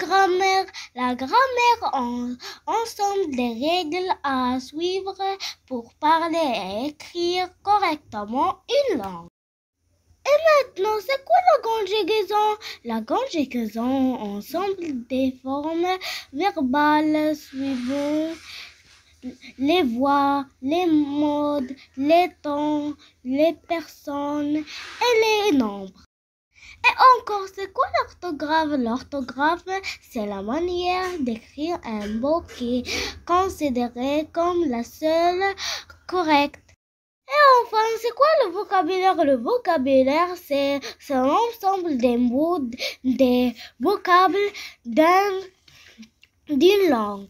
grammaire. la grammaire, en, ensemble des règles à suivre pour parler et écrire correctement une langue. Et maintenant, c'est quoi la conjugaison La conjugaison, ensemble des formes verbales suivant les voix, les modes, les temps, les personnes et les nombres. Et encore, c'est quoi la l'orthographe. c'est la manière d'écrire un mot qui est considéré comme la seule correcte. Et enfin, c'est quoi le vocabulaire Le vocabulaire, c'est l'ensemble ensemble des mots, des vocables d'une langue.